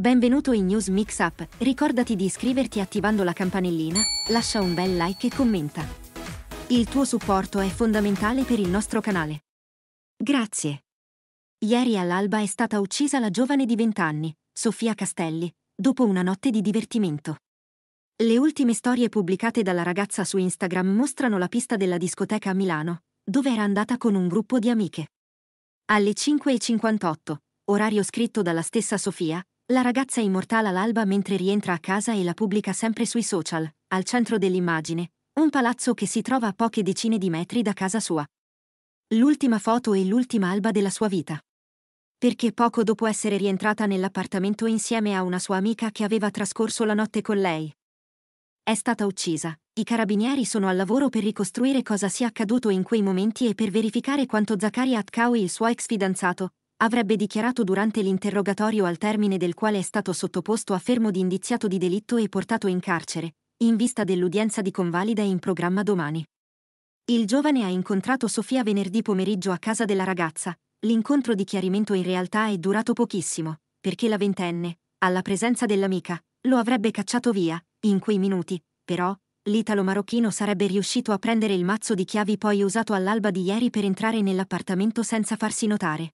Benvenuto in News Mix Up, ricordati di iscriverti attivando la campanellina, lascia un bel like e commenta. Il tuo supporto è fondamentale per il nostro canale. Grazie. Ieri all'alba è stata uccisa la giovane di 20 anni, Sofia Castelli, dopo una notte di divertimento. Le ultime storie pubblicate dalla ragazza su Instagram mostrano la pista della discoteca a Milano, dove era andata con un gruppo di amiche. Alle 5.58, orario scritto dalla stessa Sofia, la ragazza immortala l'alba mentre rientra a casa e la pubblica sempre sui social, al centro dell'immagine, un palazzo che si trova a poche decine di metri da casa sua. L'ultima foto e l'ultima alba della sua vita. Perché poco dopo essere rientrata nell'appartamento insieme a una sua amica che aveva trascorso la notte con lei. È stata uccisa. I carabinieri sono al lavoro per ricostruire cosa sia accaduto in quei momenti e per verificare quanto Zakaria Atkao il suo ex fidanzato, avrebbe dichiarato durante l'interrogatorio al termine del quale è stato sottoposto a fermo di indiziato di delitto e portato in carcere, in vista dell'udienza di convalida in programma domani. Il giovane ha incontrato Sofia venerdì pomeriggio a casa della ragazza. L'incontro di chiarimento in realtà è durato pochissimo, perché la ventenne, alla presenza dell'amica, lo avrebbe cacciato via, in quei minuti, però, l'italo-marocchino sarebbe riuscito a prendere il mazzo di chiavi poi usato all'alba di ieri per entrare nell'appartamento senza farsi notare.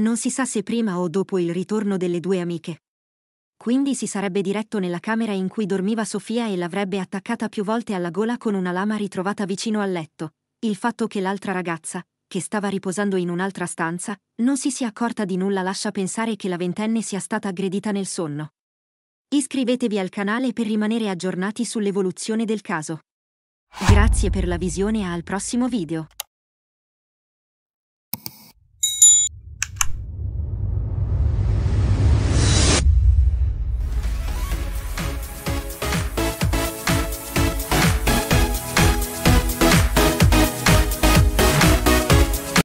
Non si sa se prima o dopo il ritorno delle due amiche. Quindi si sarebbe diretto nella camera in cui dormiva Sofia e l'avrebbe attaccata più volte alla gola con una lama ritrovata vicino al letto. Il fatto che l'altra ragazza, che stava riposando in un'altra stanza, non si sia accorta di nulla lascia pensare che la ventenne sia stata aggredita nel sonno. Iscrivetevi al canale per rimanere aggiornati sull'evoluzione del caso. Grazie per la visione e al prossimo video.